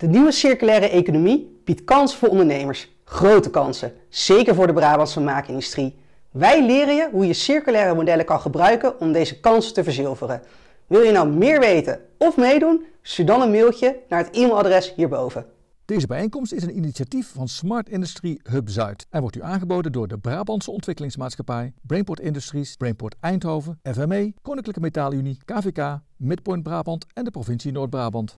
De nieuwe circulaire economie biedt kansen voor ondernemers. Grote kansen, zeker voor de Brabantse maakindustrie. Wij leren je hoe je circulaire modellen kan gebruiken om deze kansen te verzilveren. Wil je nou meer weten of meedoen? Stuur dan een mailtje naar het e-mailadres hierboven. Deze bijeenkomst is een initiatief van Smart Industry Hub Zuid en wordt u aangeboden door de Brabantse Ontwikkelingsmaatschappij, Brainport Industries, Brainport Eindhoven, FME, Koninklijke Metaalunie, KVK, Midpoint Brabant en de provincie Noord-Brabant.